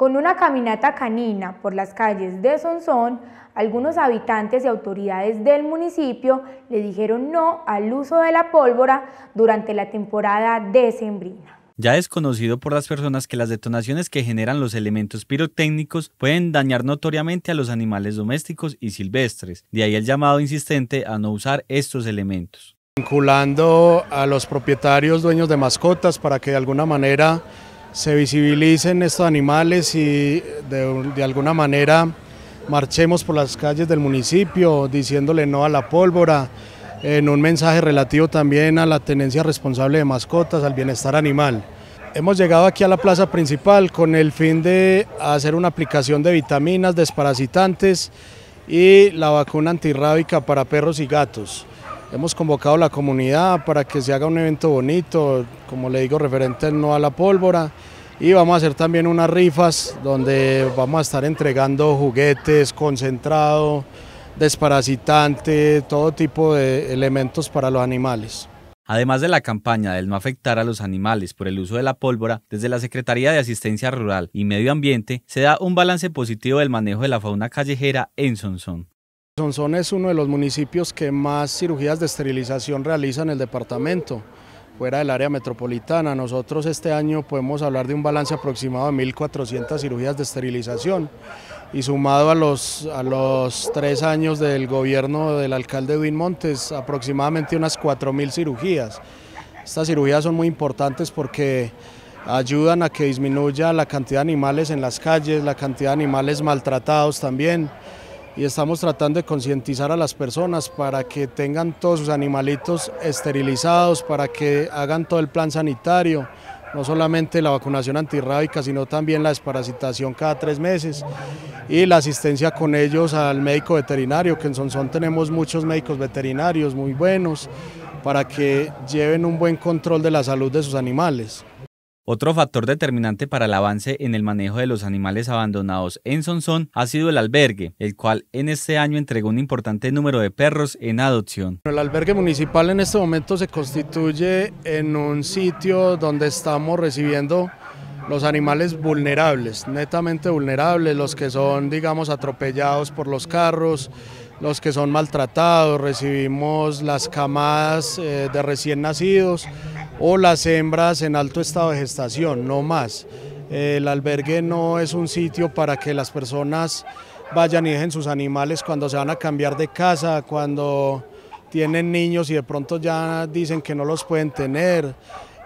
Con una caminata canina por las calles de Sonsón, algunos habitantes y autoridades del municipio le dijeron no al uso de la pólvora durante la temporada decembrina. Ya es conocido por las personas que las detonaciones que generan los elementos pirotécnicos pueden dañar notoriamente a los animales domésticos y silvestres, de ahí el llamado insistente a no usar estos elementos. Vinculando a los propietarios dueños de mascotas para que de alguna manera se visibilicen estos animales y de, alguna manera marchemos por las calles del municipio diciéndole no a la pólvora, en un mensaje relativo también a la tenencia responsable de mascotas, al bienestar animal. Hemos llegado aquí a la plaza principal con el fin de hacer una aplicación de vitaminas, desparasitantes y la vacuna antirrábica para perros y gatos. Hemos convocado a la comunidad para que se haga un evento bonito, como le digo, referente no a la pólvora. Y vamos a hacer también unas rifas donde vamos a estar entregando juguetes, concentrado, desparasitante, todo tipo de elementos para los animales. Además de la campaña del no afectar a los animales por el uso de la pólvora, desde la Secretaría de Asistencia Rural y Medio Ambiente se da un balance positivo del manejo de la fauna callejera en Sonsón son es uno de los municipios que más cirugías de esterilización realiza en el departamento, fuera del área metropolitana. Nosotros este año podemos hablar de un balance aproximado de 1.400 cirugías de esterilización y sumado a los, a los tres años del gobierno del alcalde Edwin Montes, aproximadamente unas 4.000 cirugías. Estas cirugías son muy importantes porque ayudan a que disminuya la cantidad de animales en las calles, la cantidad de animales maltratados también y estamos tratando de concientizar a las personas para que tengan todos sus animalitos esterilizados, para que hagan todo el plan sanitario, no solamente la vacunación antirrábica, sino también la desparasitación cada tres meses y la asistencia con ellos al médico veterinario, que en Sonsón tenemos muchos médicos veterinarios muy buenos, para que lleven un buen control de la salud de sus animales. Otro factor determinante para el avance en el manejo de los animales abandonados en Sonsón ha sido el albergue, el cual en este año entregó un importante número de perros en adopción. El albergue municipal en este momento se constituye en un sitio donde estamos recibiendo los animales vulnerables, netamente vulnerables, los que son, digamos, atropellados por los carros, los que son maltratados, recibimos las camas eh, de recién nacidos, o las hembras en alto estado de gestación, no más. El albergue no es un sitio para que las personas vayan y dejen sus animales cuando se van a cambiar de casa, cuando tienen niños y de pronto ya dicen que no los pueden tener.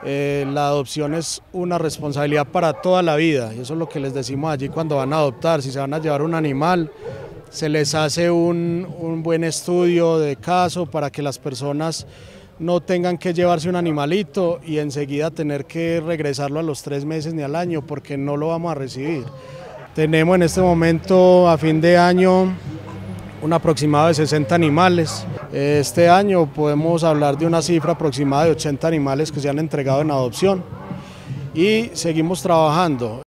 Eh, la adopción es una responsabilidad para toda la vida y eso es lo que les decimos allí cuando van a adoptar, si se van a llevar un animal, se les hace un, un buen estudio de caso para que las personas no tengan que llevarse un animalito y enseguida tener que regresarlo a los tres meses ni al año porque no lo vamos a recibir. Tenemos en este momento a fin de año un aproximado de 60 animales. Este año podemos hablar de una cifra aproximada de 80 animales que se han entregado en adopción y seguimos trabajando.